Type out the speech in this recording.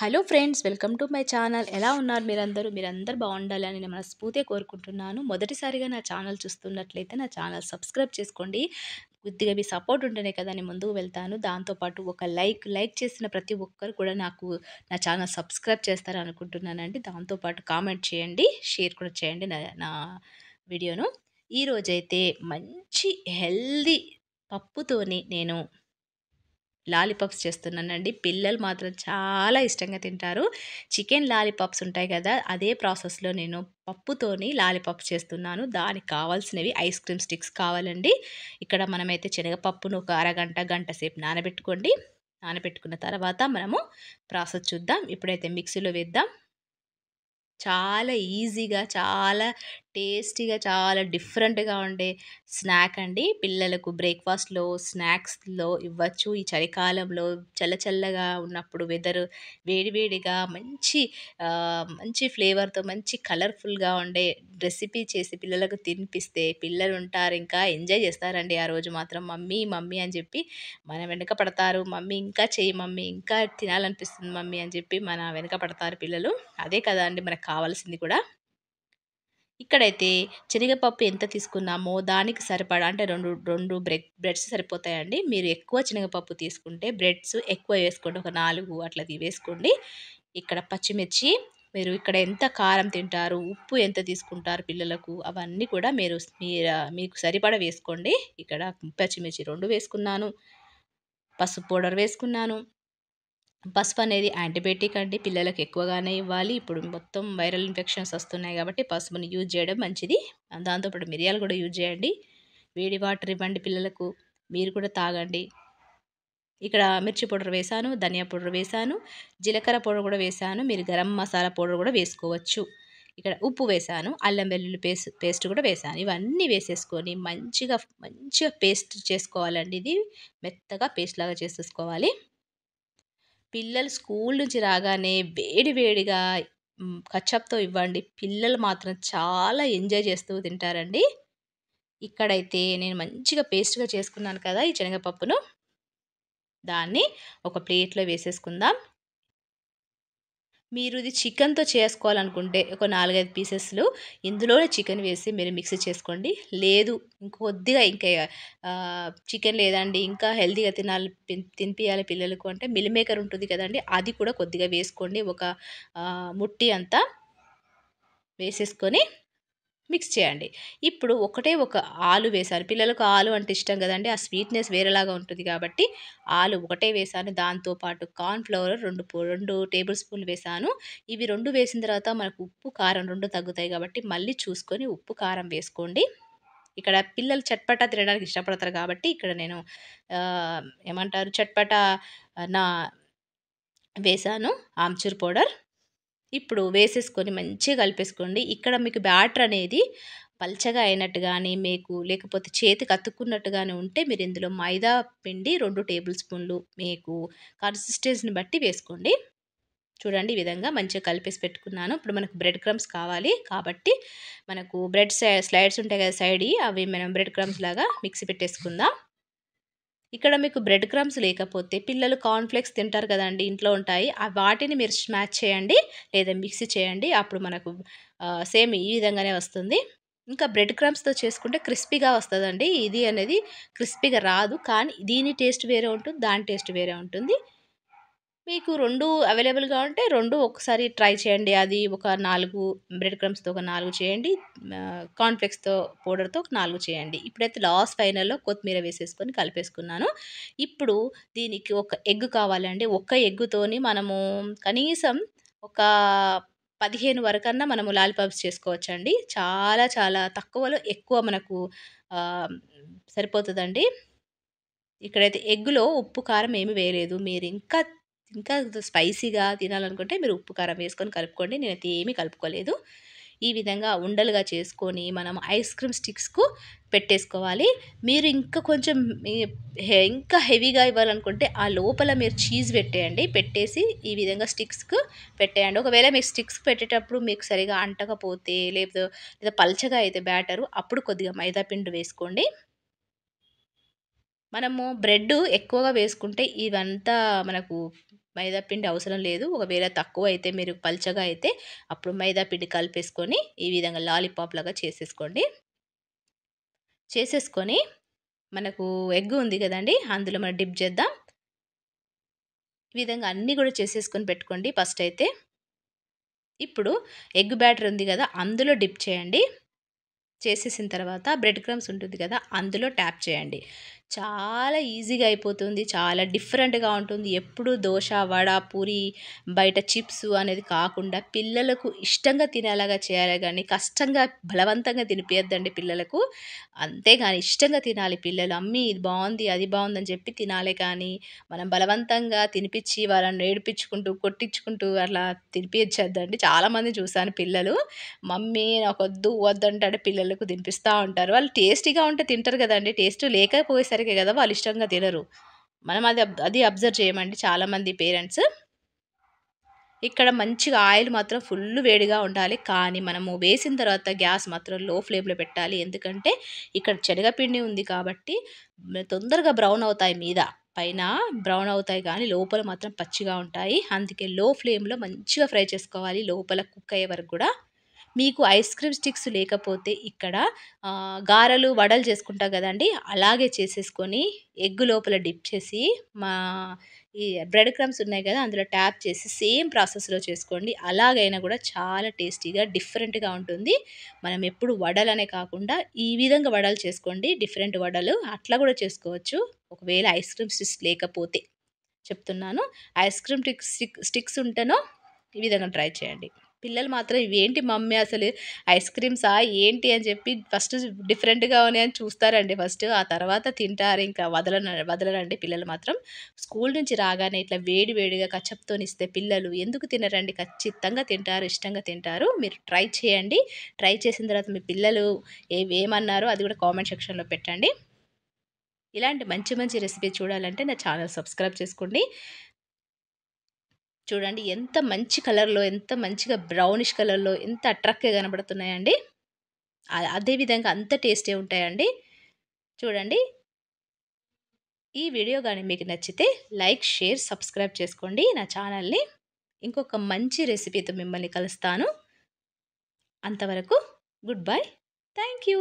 hello friends welcome to my channel ఎలా ఉన్నారు మీరందరూ మీరందరూ బాగుండాలని నేను మనస్ఫూర్తిగా కోరుకుంటున్నాను మొదటిసారిగా నా ఛానల్ చూస్తున్నట్లయితే నా ఛానల్ సబ్స్క్రైబ్ చేసుకోండి కొద్దిగా మీ సపోర్ట్ ఉంటేనే కదా నేను ముందుకు వెళ్తాను దాంతోపాటు ఒక లైక్ లైక్ చేసిన ప్రతి ఒక్కరు కూడా నాకు నా ఛానల్ సబ్స్క్రైబ్ చేస్తారని అనుకుంటున్నానండి దాంతోపాటు కామెంట్ చేయండి షేర్ కూడా చేయండి నా నా వీడియోను ఈరోజైతే మంచి హెల్దీ పప్పుతోని నేను లాలీపాప్స్ చేస్తున్నానండి పిల్లలు మాత్రం చాలా ఇష్టంగా తింటారు చికెన్ లాలీపాప్స్ ఉంటాయి కదా అదే ప్రాసెస్లో నేను పప్పుతోని లాలీపాప్స్ చేస్తున్నాను దానికి కావాల్సినవి ఐస్ క్రీమ్ స్టిక్స్ కావాలండి ఇక్కడ మనమైతే శనగపప్పును ఒక అరగంట గంట సేపు నానబెట్టుకోండి నానబెట్టుకున్న తర్వాత మనము ప్రాసెస్ చూద్దాం ఇప్పుడైతే మిక్సీలో వేద్దాం చాలా ఈజీగా చాలా టేస్టీగా చాలా డిఫరెంట్గా ఉండే స్నాక్ అండి పిల్లలకు బ్రేక్ఫాస్ట్లో స్నాక్స్లో ఇవ్వచ్చు ఈ చలికాలంలో చల్లచల్లగా ఉన్నప్పుడు వెదర్ వేడివేడిగా మంచి మంచి ఫ్లేవర్తో మంచి కలర్ఫుల్గా ఉండే రెసిపీ చేసి పిల్లలకు తినిపిస్తే పిల్లలు ఉంటారు ఇంకా ఎంజాయ్ చేస్తారండి ఆ రోజు మాత్రం మమ్మీ మమ్మీ అని చెప్పి మన వెనుక పడతారు మమ్మీ ఇంకా చేయి మమ్మీ ఇంకా తినాలనిపిస్తుంది మమ్మీ అని చెప్పి మన వెనుక పడతారు పిల్లలు అదే కదా అండి మనకు కావాల్సింది కూడా ఇక్కడైతే శనగపప్పు ఎంత తీసుకున్నామో దానికి సరిపడా అంటే రెండు రెండు బ్రెడ్ బ్రెడ్స్ సరిపోతాయండి మీరు ఎక్కువ శనగపప్పు తీసుకుంటే బ్రెడ్స్ ఎక్కువ వేసుకోండి ఒక నాలుగు అట్లాది వేసుకోండి ఇక్కడ పచ్చిమిర్చి మీరు ఇక్కడ ఎంత కారం తింటారు ఉప్పు ఎంత తీసుకుంటారు పిల్లలకు అవన్నీ కూడా మీరు మీకు సరిపడ వేసుకోండి ఇక్కడ పచ్చిమిర్చి రెండు వేసుకున్నాను పసుపు పౌడర్ వేసుకున్నాను పసుపు అనేది యాంటీబయాటిక్ అండి పిల్లలకు ఎక్కువగానే ఇవ్వాలి ఇప్పుడు మొత్తం వైరల్ ఇన్ఫెక్షన్స్ వస్తున్నాయి కాబట్టి పసుపుని యూజ్ చేయడం మంచిది దాంతోపాటు మిరియాలు కూడా యూజ్ చేయండి వేడి వాటర్ ఇవ్వండి పిల్లలకు మీరు కూడా తాగండి ఇక్కడ మిర్చి పౌడర్ వేశాను ధనియా పౌడర్ వేశాను జీలకర్ర పౌడర్ కూడా వేశాను మీరు గరం మసాలా పౌడర్ కూడా వేసుకోవచ్చు ఇక్కడ ఉప్పు వేశాను అల్లం వెల్లుల్లి పేస్ట్ పేస్ట్ కూడా వేశాను ఇవన్నీ వేసేసుకొని మంచిగా మంచిగా పేస్ట్ చేసుకోవాలండి ఇది మెత్తగా పేస్ట్ లాగా చేసేసుకోవాలి పిల్లలు స్కూల్ నుంచి రాగానే వేడి వేడిగా కచ్చప్తో ఇవ్వండి పిల్లలు మాత్రం చాలా ఎంజాయ్ చేస్తూ తింటారండి ఇక్కడైతే నేను మంచిగా పేస్ట్గా చేసుకున్నాను కదా ఈ శనగపప్పును దాన్ని ఒక ప్లేట్లో వేసేసుకుందాం మీరు ఇది చికెన్తో చేసుకోవాలనుకుంటే ఒక నాలుగైదు పీసెస్లు ఇందులోనే చికెన్ వేసి మీరు మిక్స్ చేసుకోండి లేదు ఇంకొద్దిగా ఇంకా చికెన్ లేదండి ఇంకా హెల్తీగా తినాలి తినిపించాలి పిల్లలకు అంటే మిల్ మేకర్ ఉంటుంది కదండి అది కూడా కొద్దిగా వేసుకోండి ఒక ముట్టి అంతా వేసేసుకొని మిక్స్ చేయండి ఇప్పుడు ఒకటే ఒక ఆలు వేశాను పిల్లలకు ఆలు అంటే ఇష్టం కదండి ఆ స్వీట్నెస్ వేరేలాగా ఉంటుంది కాబట్టి ఆలు ఒకటే వేసాను దాంతోపాటు కార్న్ఫ్లవర్ రెండు రెండు టేబుల్ స్పూన్లు వేసాను ఇవి రెండు వేసిన తర్వాత మనకు ఉప్పు కారం రెండు తగ్గుతాయి కాబట్టి మళ్ళీ చూసుకొని ఉప్పు కారం వేసుకోండి ఇక్కడ పిల్లలు చట్పటా తినడానికి ఇష్టపడతారు కాబట్టి ఇక్కడ నేను ఏమంటారు చట్పట నా వేసాను ఆమ్చూర్ పౌడర్ ఇప్పుడు వేసేసుకొని మంచిగా కలిపేసుకోండి ఇక్కడ మీకు బ్యాటర్ అనేది పల్చగా అయినట్టు కానీ మీకు లేకపోతే చేతికి కానీ ఉంటే మీరు ఇందులో మైదా పిండి రెండు టేబుల్ స్పూన్లు మీకు కన్సిస్టెన్సీని బట్టి వేసుకోండి చూడండి ఈ విధంగా మంచిగా కలిపేసి పెట్టుకున్నాను ఇప్పుడు మనకు బ్రెడ్ క్రమ్స్ కావాలి కాబట్టి మనకు బ్రెడ్ స్లైడ్స్ ఉంటాయి కదా సైడ్ అవి మనం బ్రెడ్ క్రమ్స్ లాగా మిక్సీ పెట్టేసుకుందాం ఇక్కడ మీకు బ్రెడ్ క్రమ్స్ లేకపోతే పిల్లలు కార్న్ఫ్లేక్స్ తింటారు కదండి ఇంట్లో ఉంటాయి వాటిని మీరు స్మాచ్ చేయండి లేదా మిక్సీ చేయండి అప్పుడు మనకు సేమ్ ఈ విధంగానే వస్తుంది ఇంకా బ్రెడ్ క్రమ్స్తో చేసుకుంటే క్రిస్పీగా వస్తుందండి ఇది అనేది క్రిస్పీగా రాదు కానీ దీని టేస్ట్ వేరే ఉంటుంది దాని టేస్ట్ వేరే ఉంటుంది మీకు రెండు అవైలబుల్గా ఉంటే రెండు ఒకసారి ట్రై చేయండి అది ఒక నాలుగు బ్రెడ్ క్రమ్స్తో ఒక నాలుగు చేయండి కాన్ఫ్లెక్స్తో పౌడర్తో ఒక నాలుగు చేయండి ఇప్పుడైతే లాస్ట్ ఫైనల్లో కొత్తిమీర వేసేసుకొని కలిపేసుకున్నాను ఇప్పుడు దీనికి ఒక ఎగ్ కావాలండి ఒక్క ఎగ్తోని మనము కనీసం ఒక పదిహేను వరకన్నా మనము లాలిపాప్స్ చేసుకోవచ్చండి చాలా చాలా తక్కువలో ఎక్కువ మనకు సరిపోతుందండి ఇక్కడైతే ఎగ్గులో ఉప్పు కారం ఏమి వేయలేదు మీరు ఇంకా ఇంకా స్పైసీగా తినాలనుకుంటే మీరు ఉప్పు కారం వేసుకొని కలుపుకోండి అయితే ఏమీ కలుపుకోలేదు ఈ విధంగా ఉండలుగా చేసుకొని మనం ఐస్ క్రీమ్ స్టిక్స్కు పెట్టేసుకోవాలి మీరు ఇంకా కొంచెం ఇంకా హెవీగా ఇవ్వాలనుకుంటే ఆ లోపల మీరు చీజ్ పెట్టేయండి పెట్టేసి ఈ విధంగా స్టిక్స్కు పెట్టేయండి ఒకవేళ మీరు స్టిక్స్ పెట్టేటప్పుడు మీకు సరిగా అంటకపోతే లేదు లేదా పల్చగా అయితే బ్యాటరు అప్పుడు కొద్దిగా మైదా పిండి వేసుకోండి మనము బ్రెడ్ ఎక్కువగా వేసుకుంటే ఇదంతా మనకు మైదాపిండి అవసరం లేదు ఒకవేళ తక్కువ అయితే మీరు పల్చగా అయితే అప్పుడు మైదాపిండి కలిపేసుకొని ఈ విధంగా లాలీపాప్ లాగా చేసేసుకోండి చేసేసుకొని మనకు ఎగ్ ఉంది కదండి అందులో మనం డిప్ చేద్దాం ఈ విధంగా అన్నీ కూడా చేసేసుకొని పెట్టుకోండి ఫస్ట్ అయితే ఇప్పుడు ఎగ్ బ్యాటర్ ఉంది కదా అందులో డిప్ చేయండి చేసేసిన తర్వాత బ్రెడ్ క్రమ్స్ ఉంటుంది కదా అందులో ట్యాప్ చేయండి చాలా ఈజీగా అయిపోతుంది చాలా డిఫరెంట్గా ఉంటుంది ఎప్పుడు దోశ వడ పూరి బయట చిప్స్ అనేది కాకుండా పిల్లలకు ఇష్టంగా తినేలాగా చేయాలి కానీ కష్టంగా బలవంతంగా తినిపియద్దండి పిల్లలకు అంతేగాని ఇష్టంగా తినాలి పిల్లలు అమ్మి ఇది బాగుంది అది బాగుందని చెప్పి తినాలి కానీ మనం బలవంతంగా తినిపించి వాళ్ళని నేడిపించుకుంటూ కొట్టించుకుంటూ అట్లా తినిపించద్దండి చాలామంది చూశాను పిల్లలు మమ్మీ నాకు వద్దు వద్దు అంటే పిల్లలకు తినిపిస్తూ ఉంటారు వాళ్ళు టేస్టీగా ఉంటే తింటారు కదండి టేస్ట్ లేకపోయేసరికి వచ్చేసరికి కదా వాళ్ళు ఇష్టంగా తినరు మనం అది అది అబ్జర్వ్ చేయమండి చాలామంది పేరెంట్స్ ఇక్కడ మంచిగా ఆయిల్ మాత్రం ఫుల్ వేడిగా ఉండాలి కానీ మనము వేసిన తర్వాత గ్యాస్ మాత్రం లో ఫ్లేమ్లో పెట్టాలి ఎందుకంటే ఇక్కడ చెనగపిండి ఉంది కాబట్టి తొందరగా బ్రౌన్ అవుతాయి మీద పైన బ్రౌన్ అవుతాయి కానీ లోపల మాత్రం పచ్చిగా ఉంటాయి అందుకే లో ఫ్లేమ్లో మంచిగా ఫ్రై చేసుకోవాలి లోపల కుక్ అయ్యే వరకు కూడా మీకు ఐస్ క్రీమ్ స్టిక్స్ లేకపోతే ఇక్కడ గారెలు వడలు చేసుకుంటాం కదండి అలాగే చేసేసుకొని ఎగ్ లోపల డిప్ చేసి మా ఈ బ్రెడ్ క్రమ్స్ ఉన్నాయి కదా అందులో ట్యాప్ చేసి సేమ్ ప్రాసెస్లో చేసుకోండి అలాగైనా కూడా చాలా టేస్టీగా డిఫరెంట్గా ఉంటుంది మనం ఎప్పుడు వడలనే కాకుండా ఈ విధంగా వడలు చేసుకోండి డిఫరెంట్ వడలు అట్లా కూడా చేసుకోవచ్చు ఒకవేళ ఐస్ క్రీమ్ స్టిక్స్ లేకపోతే చెప్తున్నాను ఐస్ క్రీమ్ స్టిక్ స్టిక్స్ ఉంటేనో ఈ విధంగా ట్రై చేయండి పిల్లలు మాత్రం ఇవేంటి మమ్మీ అసలు ఐస్ క్రీమ్సా ఏంటి అని చెప్పి ఫస్ట్ డిఫరెంట్గా ఉన్నాయని చూస్తారండి ఫస్ట్ ఆ తర్వాత తింటారు ఇంకా వదలన వదలరండి పిల్లలు మాత్రం స్కూల్ నుంచి రాగానే ఇట్లా వేడి వేడిగా కచ్చప్తో ఇస్తే పిల్లలు ఎందుకు తినరండి ఖచ్చితంగా తింటారు ఇష్టంగా తింటారు మీరు ట్రై చేయండి ట్రై చేసిన తర్వాత మీ పిల్లలు ఏమన్నారో అది కూడా కామెంట్ సెక్షన్లో పెట్టండి ఇలాంటి మంచి మంచి రెసిపీ చూడాలంటే నా ఛానల్ సబ్స్క్రైబ్ చేసుకోండి చూడండి ఎంత మంచి కలర్లో ఎంత మంచిగా బ్రౌనిష్ కలర్లో ఎంత అట్రాక్ట్గా కనబడుతున్నాయండి అదేవిధంగా అంత టేస్టీ ఉంటాయండి చూడండి ఈ వీడియో కానీ మీకు నచ్చితే లైక్ షేర్ సబ్స్క్రైబ్ చేసుకోండి నా ఛానల్ని ఇంకొక మంచి రెసిపీతో మిమ్మల్ని కలుస్తాను అంతవరకు గుడ్ బై థ్యాంక్ యూ